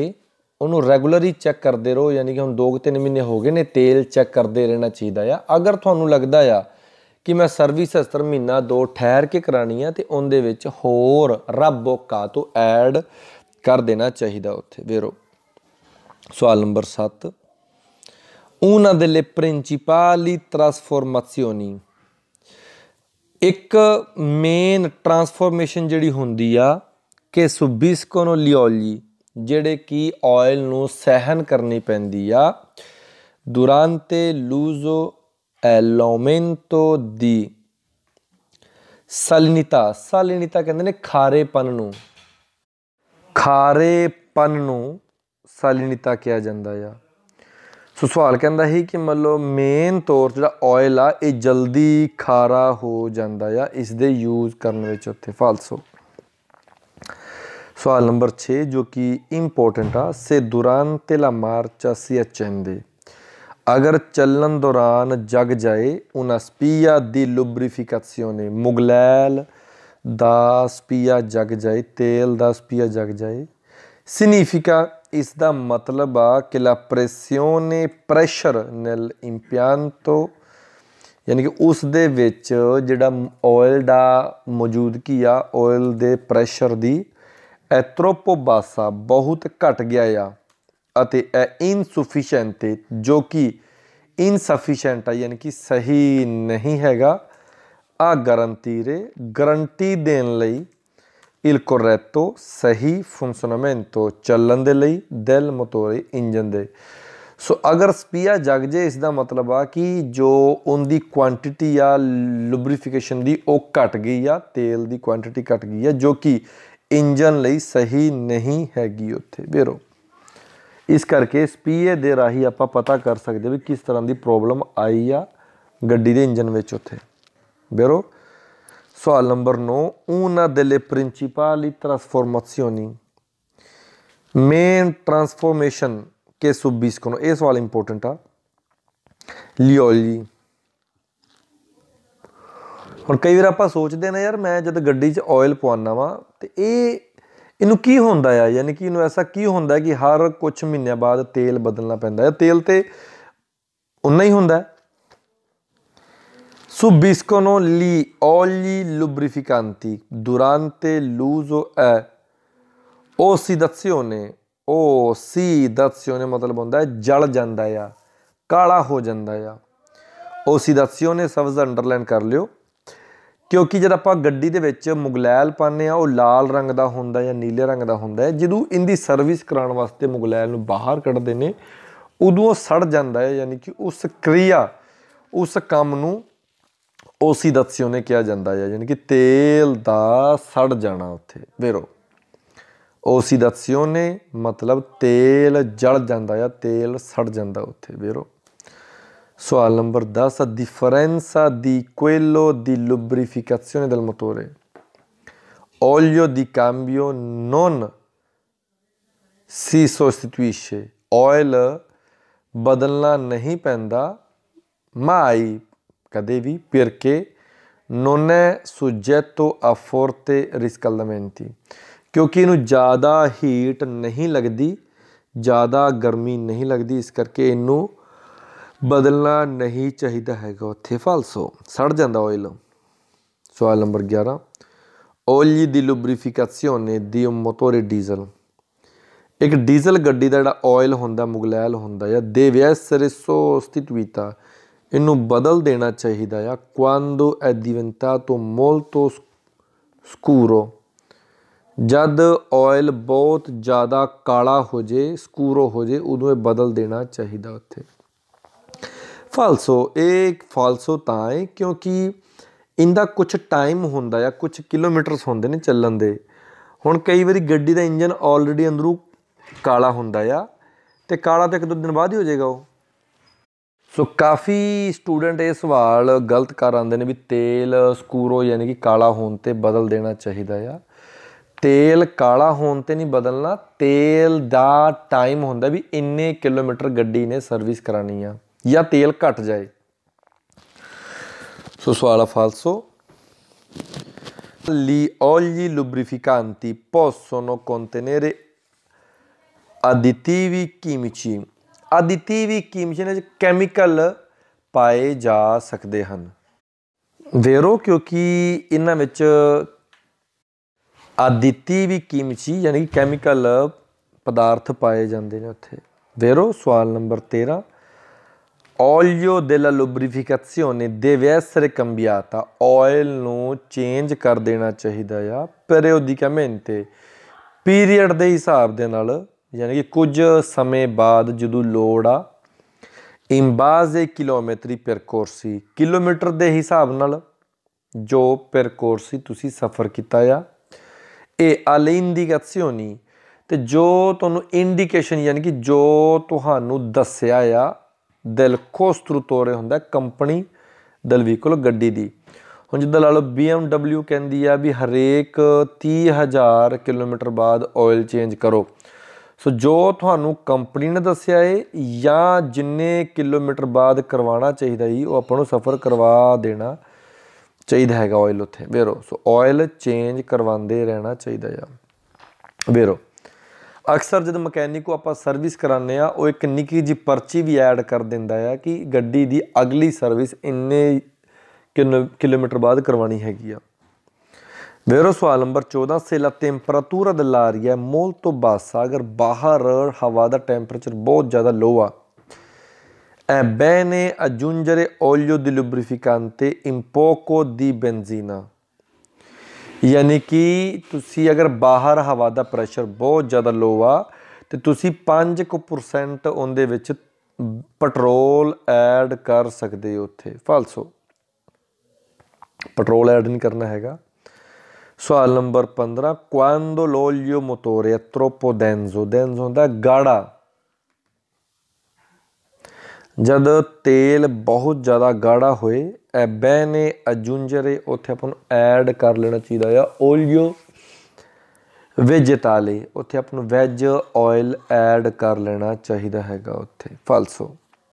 ਉਹਨੂੰ ਰੈਗੂਲਰੀ ਚੈੱਕ ਕਰਦੇ ਰਹੋ ਯਾਨੀ ਕਿ ਹੁਣ 2-3 ਮਹੀਨੇ ਹੋ ਗਏ ਨੇ ਤੇਲ ਚੈੱਕ ਕਰਦੇ ਰਹਿਣਾ ਚਾਹੀਦਾ ਆ ਅਗਰ ਤੁਹਾਨੂੰ ਲੱਗਦਾ ਆ ਕਿ ਮੈਂ ਸਰਵਿਸ 70 ਮਹੀਨਾ ਦੋ ਠਹਿਰ ਕੇ ਕਰਾਣੀ ਆ ਤੇ ਉਹਦੇ ਵਿੱਚ ਹੋਰ ਰੱਬ ਔਕਾ ਤੋਂ ਐਡ ਕਰ ਦੇਣਾ ਚਾਹੀਦਾ ਉੱਥੇ ਵੇਰੋ ਸਵਾਲ number 7 una delle principali trasformazioni ਇੱਕ ਮੇਨ ਟਰਾਂਸਫਾਰਮੇਸ਼ਨ ਜਿਹੜੀ ਹੁੰਦੀ ਆ ਕਿ ਸੁਬਿਸਕੋਨੋ ਲਿਓਲੀ ਜਿਹੜੇ ਕਿ ਆਇਲ ਨੂੰ ਸਹਿਨ ਕਰਨੀ ਪੈਂਦੀ ਆ ਦੁਰਾਂਤੇ ਲੂਜ਼ੋ ਐਲੋਮੈਂਟੋ ਦੀ ਸਲਿਨਿਤਾ ਸਲਿਨਿਤਾ ਕਹਿੰਦੇ ਨੇ ਖਾਰੇਪਨ ਨੂੰ ਖਾਰੇਪਨ ਨੂੰ ਸਲਿਨਿਤਾ ਕਿਹਾ ਜਾਂਦਾ ਆ ਸੋ ਸਵਾਲ ਕਹਿੰਦਾ ਹੈ ਕਿ ਮੰਨ ਲਓ ਮੇਨ ਤੌਰ ਜਿਹੜਾ ਆਇਲ ਆ ਇਹ ਜਲਦੀ ਖਾਰਾ ਹੋ ਜਾਂਦਾ ਆ ਇਸ ਦੇ ਯੂਜ਼ ਕਰਨ ਵਿੱਚ ਉੱਥੇ ਫਾਲਸੋ ਸਵਾਲ ਨੰਬਰ 6 ਜੋ ਕਿ ਇੰਪੋਰਟੈਂਟ ਆ ਸੇ ਦੌਰਾਨ ਤੇਲਾ ਮਾਰਚਾ ਸੀ ਚੰਦੇ ਅਗਰ ਚੱਲਣ ਦੌਰਾਨ ਜਗ ਜਾਏ ਉਹਨਾਂ ਸਪੀਆ ਦੀ ਲੁਬਰੀਫਿਕੇਸ਼ਨੇ ਮੁਗਲੈਲ ਦਾ ਸਪੀਆ ਜਗ ਜਾਏ ਤੇਲ ਦਾ ਸਪੀਆ ਜਗ ਜਾਏ ਸਿਗਨੀਫਿਕਾ ਇਸ ਦਾ ਮਤਲਬ ਆ ਕਿ ਲਾ ਪ੍ਰੈਸਿਓਨੇ ਪ੍ਰੈਸ਼ਰ ਨਲ ਇੰਪਿਆਂਟੋ ਯਾਨੀ ਕਿ ਉਸ ਦੇ ਵਿੱਚ ਜਿਹੜਾ ਆਇਲ ਦਾ ਕੀ ਆ ਆਇਲ ਦੇ ਪ੍ਰੈਸ਼ਰ ਦੀ ਐਟ੍ਰੋਪੋਬਾਸਾ ਬਹੁਤ ਘਟ ਗਿਆ ਆ ਅਤੇ ਇਹ ਇਨਸਫੀਸ਼ੀਐਂਟ ਜੋ ਕਿ ਇਨਸਫੀਸ਼ੀਐਂਟ ਆ ਯਾਨੀ ਕਿ ਸਹੀ ਨਹੀਂ ਹੈਗਾ ਆ ਗਰੰਟੀ ਰੇ ਗਰੰਟੀ ਦੇਣ ਲਈ ਇਲ ਕੋਰੈਟੋ ਸਹੀ ਫੰਕਸ਼ਨਮੈਂਟੋ ਚੱਲਣ ਦੇ ਲਈ ਦਿਲ ਮੋਟੋਰੇ ਇੰਜਨ ਦੇ ਸੋ ਅਗਰ ਸਪੀਆ ਜਗ ਜੇ ਇਸ ਦਾ ਮਤਲਬ ਆ ਕਿ ਜੋ ਉਹਦੀ ਕੁਆਂਟੀਟੀ ਆ ਲੁਬਰੀਫਿਕੇਸ਼ਨ ਦੀ ਉਹ ਘਟ ਗਈ ਆ ਤੇਲ ਦੀ ਕੁਆਂਟੀਟੀ ਘਟ ਗਈ ਆ ਜੋ ਕਿ ਇੰਜਨ ਲਈ ਸਹੀ ਨਹੀਂ ਹੈਗੀ ਉੱਥੇ ਬੇਰੋ ਇਸ ਕਰਕੇ ਸਪੀਏ ਦੇ ਰਾਹੀਂ ਆਪਾਂ ਪਤਾ ਕਰ ਸਕਦੇ ਵੀ ਕਿਸ ਤਰ੍ਹਾਂ ਦੀ ਪ੍ਰੋਬਲਮ ਆਈ ਆ ਗੱਡੀ ਦੇ ਇੰਜਨ ਵਿੱਚ ਉੱਥੇ ਬੇਰੋ Soal number 9, una delle principali trasformazioni. Main transformation che subiscono, ਇਹ ਸਵਾਲ ਇੰਪੋਰਟੈਂਟ ਆ ਲਿਓਲੀ ਹੁਣ ਕਈ ਵਾਰ ਆਪਾਂ ਸੋਚਦੇ ਨੇ ਯਾਰ ਮੈਂ ਜਦ ਗੱਡੀ 'ਚ ਆਇਲ ਪਵਾਉਣਾ ਵਾ ਤੇ ਇਹ ਇਹਨੂੰ ਕੀ ਹੁੰਦਾ ਆ ਯਾਨੀ ਕਿ ਇਹਨੂੰ ਐਸਾ ਕੀ ਹੁੰਦਾ ਕਿ ਹਰ ਕੁਝ ਮਹੀਨਿਆਂ ਬਾਅਦ ਤੇਲ ਬਦਲਣਾ ਪੈਂਦਾ ਹੈ ਤੇਲ ਤੇ ਉਨਾ ਹੀ ਹੁੰਦਾ Subiscono gli oli lubrificanti durante l'uso e ossidazione ossidazione ਮਤਲਬ ਹੁੰਦਾ ਹੈ ਜਲ ਜਾਂਦਾ ਆ ਕਾਲਾ ਹੋ ਜਾਂਦਾ ਆ ossidazione ਇਹ ਅੰਡਰਲਾਈਨ ਕਰ ਲਿਓ ਕਿਉਂਕਿ ਜਦ ਆਪਾਂ ਗੱਡੀ ਦੇ ਵਿੱਚ ਮੁਗਲੈਲ ਪਾਨੇ ਆ ਉਹ ਲਾਲ ਰੰਗ ਦਾ ਹੁੰਦਾ ਜਾਂ ਨੀਲੇ ਰੰਗ ਦਾ ਹੁੰਦਾ ਜਦੋਂ ਇੰਦੀ ਸਰਵਿਸ ਕਰਾਉਣ ਵਾਸਤੇ ਮੁਗਲੈਲ ਨੂੰ ਬਾਹਰ ਕੱਢਦੇ ਨੇ ਉਦੋਂ ਉਹ ਸੜ ਜਾਂਦਾ ਹੈ ਯਾਨੀ ਕਿ ਉਸ ਕਿਰਿਆ ਉਸ ਕੰਮ ਨੂੰ ओसीदात्सियोने ਕਿਹਾ ਜਾਂਦਾ ਹੈ ਯਾਨੀ ਕਿ ਤੇਲ ਦਾ ਸੜ ਜਾਣਾ ਉੱਥੇ ਵੇਰੋ ओसीदात्सियोने ਮਤਲਬ ਤੇਲ ਜਲ ਜਾਂਦਾ ਹੈ ਤੇਲ ਸੜ ਜਾਂਦਾ ਉੱਥੇ ਵੇਰੋ ਸਵਾਲ ਨੰਬਰ 10 ਆ ਡਿਫਰੈਂਸਾ ਦੀ ਕੁਇਲੋ ਦੀ ਲੁਬਰੀਫਿਕਾzione ਦਲ ਮੋਟੋਰੇ ਓਲੀਓ ਦੀ ਕੰਬੀਓ ਨੋਨ ਸੀ sostituisce ਓਇਲ ਬਦਲਣਾ ਨਹੀਂ ਪੈਂਦਾ ਮਾਈ ਕਦੇ ਵੀ ਪਿਰਕੇ ਨੋਨੇ è soggetto ਅਫੋਰਤੇ forte ਕਿਉਂਕਿ ਇਹਨੂੰ ਜ਼ਿਆਦਾ ਹੀਟ ਨਹੀਂ ਲੱਗਦੀ ਜ਼ਿਆਦਾ ਗਰਮੀ ਨਹੀਂ ਲੱਗਦੀ ਇਸ ਕਰਕੇ ਇਹਨੂੰ ਬਦਲਣਾ ਨਹੀਂ ਚਾਹੀਦਾ ਹੈਗਾ ਉੱਥੇ ਫਾਲਸੋ ਸੜ ਜਾਂਦਾ ਆਇਲ ਸਵਾਲ ਨੰਬਰ 11 ਓਲੀ ਦੀ ਲੁਬਰੀਫਿਕੇਸ਼ਨੇ ਦੀ ਮੋਟੋਰੇ ਡੀਜ਼ਲ ਇੱਕ ਡੀਜ਼ਲ ਗੱਡੀ ਦਾ ਜਿਹੜਾ ਆਇਲ ਹੁੰਦਾ ਮੁਗਲੈਲ ਹੁੰਦਾ ਜਾਂ ਦੇਵਿਆ ਸਰਸੋ ਸਥਿਤ ਵੀਤਾ ਇਹਨੂੰ ਬਦਲ ਦੇਣਾ ਚਾਹੀਦਾ ਆ quando è diventato molto ਸਕੂਰੋ ਜਦ ਆਇਲ ਬਹੁਤ ਜ਼ਿਆਦਾ ਕਾਲਾ ਹੋ ਜੇ ਸਕੂਰੋ ਹੋ ਜੇ ਉਦੋਂ ਇਹ ਬਦਲ ਦੇਣਾ ਚਾਹੀਦਾ ਉੱਥੇ ਫਾਲਸੋ ਇੱਕ ਫਾਲਸੋ ਤਾਂ ਹੈ ਕਿਉਂਕਿ ਇੰਦਾ ਕੁਝ ਟਾਈਮ ਹੁੰਦਾ ਆ ਕੁਝ ਕਿਲੋਮੀਟਰਸ ਹੁੰਦੇ ਨੇ ਚੱਲਣ ਦੇ ਹੁਣ ਕਈ ਵਾਰੀ ਗੱਡੀ ਦਾ ਇੰਜਨ ਆਲਰੇਡੀ ਅੰਦਰੋਂ ਕਾਲਾ ਹੁੰਦਾ ਆ ਤੇ ਕਾਲਾ ਤੇ ਇੱਕ ਦੋ ਦਿਨ ਬਾਅਦ ਹੀ ਹੋ ਜਾਏਗਾ ਉਹ ਸੋ ਕਾਫੀ ਸਟੂਡੈਂਟ ਇਹ ਸਵਾਲ ਗਲਤ ਕਰ ਆਉਂਦੇ ਨੇ ਵੀ ਤੇਲ ਸਕੂਰੋ ਯਾਨੀ ਕਿ ਕਾਲਾ ਹੋਣ ਤੇ ਬਦਲ ਦੇਣਾ ਚਾਹੀਦਾ ਆ ਤੇਲ ਕਾਲਾ ਹੋਣ ਤੇ ਨਹੀਂ ਬਦਲਣਾ ਤੇਲ ਦਾ ਟਾਈਮ ਹੁੰਦਾ ਵੀ ਇੰਨੇ ਕਿਲੋਮੀਟਰ ਗੱਡੀ ਨੇ ਸਰਵਿਸ ਕਰਾਣੀ ਆ ਜਾਂ ਤੇਲ ਘਟ ਜਾਏ ਸੋ ਸਵਾਲ ਆ ਫਾਲਸੋ ਲੀ ਓਲੀ ਲੁਬਰੀਫਿਕਾਂਟੀ possono ਕੰਟੇਨਰੇ ਅਡਿਟਿਵੀ ਕੀਮਿਚੀ ਆਦਿਤੀ ਵੀ ਕੀਮਚਨ ਵਿੱਚ ਕੈਮੀਕਲ ਪਾਏ ਜਾ ਸਕਦੇ ਹਨ ਵੇਰੋ ਕਿਉਂਕਿ ਇਹਨਾਂ ਵਿੱਚ ਆਦਿਤੀ ਵੀ ਕੀਮਚੀ ਯਾਨੀ ਕਿ ਕੈਮੀਕਲ ਪਦਾਰਥ ਪਾਏ ਜਾਂਦੇ ਨੇ ਉੱਥੇ ਵੇਰੋ ਸਵਾਲ ਨੰਬਰ 13 ਓਲਿਓ della lubrificazione deve essere cambiata oil ਨੂੰ ਚੇਂਜ ਕਰ ਦੇਣਾ ਚਾਹੀਦਾ ਆ periodicamente ਪੀਰੀਅਡ ਦੇ ਹਿਸਾਬ ਦੇ ਨਾਲ ਯਾਨੀ ਕਿ ਕੁਝ ਸਮੇਂ ਬਾਅਦ ਜਦੋਂ ਲੋੜ ਆ ਇੰਬਾਜ਼ੇ ਕਿਲੋਮੀਟਰੀ ਪਰ ਕੋਰਸੀ ਕਿਲੋਮੀਟਰ ਦੇ ਹਿਸਾਬ ਨਾਲ ਜੋ ਪਰ ਕੋਰਸੀ ਤੁਸੀਂ ਸਫ਼ਰ ਕੀਤਾ ਆ ਇਹ ਅਲਿੰਡੀਕੇਸ਼ਨੀ ਤੇ ਜੋ ਤੁਹਾਨੂੰ ਇੰਡੀਕੇਸ਼ਨ ਯਾਨੀ ਕਿ ਜੋ ਤੁਹਾਨੂੰ ਦੱਸਿਆ ਆ ਦਿਲ ਕੋਸਤਰ ਤੋਰੇ ਹੁੰਦਾ ਕੰਪਨੀ ਦਲ ਵਹੀਕਲ ਗੱਡੀ ਦੀ ਹੁਣ ਜਿੱਦਾਂ ਲਾ ਲਓ BMW ਕਹਿੰਦੀ ਆ ਵੀ ਹਰੇਕ 30000 ਕਿਲੋਮੀਟਰ ਬਾਅਦ ਆਇਲ ਚੇਂਜ ਕਰੋ ਸੋ ਜੋ ਤੁਹਾਨੂੰ ਕੰਪਨੀ ਨੇ ਦੱਸਿਆ ਏ ਜਾਂ ਜਿੰਨੇ ਕਿਲੋਮੀਟਰ ਬਾਅਦ ਕਰਵਾਉਣਾ ਚਾਹੀਦਾ ਈ ਉਹ ਆਪਾਂ ਨੂੰ ਸਫ਼ਰ ਕਰਵਾ ਦੇਣਾ ਚਾਹੀਦਾ ਹੈਗਾ ਆਇਲ ਉੱਥੇ ਵੇਰੋ ਸੋ ਆਇਲ ਚੇਂਜ ਕਰਵਾਉਂਦੇ ਰਹਿਣਾ ਚਾਹੀਦਾ ਆ ਵੇਰੋ ਅਕਸਰ ਜਦ ਮਕੈਨਿਕ ਕੋ ਆਪਾਂ ਸਰਵਿਸ ਕਰਾਉਂਦੇ ਆ ਉਹ ਇੱਕ ਨਿੱਕੀ ਜੀ ਪਰਚੀ ਵੀ ਐਡ ਕਰ ਦਿੰਦਾ ਆ ਕਿ ਗੱਡੀ ਦੀ ਅਗਲੀ ਸਰਵਿਸ ਇੰਨੇ ਕਿਲੋਮੀਟਰ ਬਾਅਦ ਕਰਵਾਣੀ ਹੈਗੀ ਆ ਵੇਰੋ ਸਵਾਲ ਨੰਬਰ 14 ਸੇ ਲਾ ਟੈਂਪਰੇਚਰ ਲਾ ਰਹੀ ਹੈ ਮੋਲ ਤੋਂ ਬਾਸਾ ਅਗਰ ਬਾਹਰ ਹਵਾ ਦਾ ਟੈਂਪਰੇਚਰ ਬਹੁਤ ਜ਼ਿਆਦਾ ਲੋ ਆ ਐ ਬੈਨੇ ਅਜੁੰਜਰੇ olio di lubrificante in poco di benzina ਯਾਨੀ ਕਿ ਤੁਸੀਂ ਅਗਰ ਬਾਹਰ ਹਵਾ ਦਾ ਪ੍ਰੈਸ਼ਰ ਬਹੁਤ ਜ਼ਿਆਦਾ ਲੋ ਆ ਤੇ ਤੁਸੀਂ 5% ਉਹਦੇ ਵਿੱਚ ਪੈਟਰੋਲ ਐਡ ਕਰ ਸਕਦੇ ਹੋ ਉੱਥੇ ਫਾਲਸੋ ਪੈਟਰੋਲ ਐਡ ਨਹੀਂ ਕਰਨਾ ਹੈਗਾ ਸਵਾਲ ਨੰਬਰ 15 ਕਵਾਂਡੋ ਲੋਲਿਓ ਮੋਟੋਰੇ è ਟ੍ਰੋਪੋ ਡੈਂਜ਼ੋ ਡੈਂਜ਼ੋ ਦਾ ਗਾੜਾ ਜਦ ਤੇਲ ਬਹੁਤ ਜ਼ਿਆਦਾ ਗਾੜਾ ਹੋਏ ਐ ਬੈਨੇ ਅਜੁੰਜਰੇ ਉੱਥੇ ਆਪਾਂ ਨੂੰ ਐਡ ਕਰ ਲੈਣਾ ਚਾਹੀਦਾ ਆ ਓਲੀਓ ਵੈਜੀਟਾਲੇ ਉੱਥੇ ਆਪਾਂ ਨੂੰ ਵੈਜ ਆਇਲ ਐਡ ਕਰ ਲੈਣਾ ਚਾਹੀਦਾ ਹੈਗਾ ਉੱਥੇ ਫਾਲਸੋ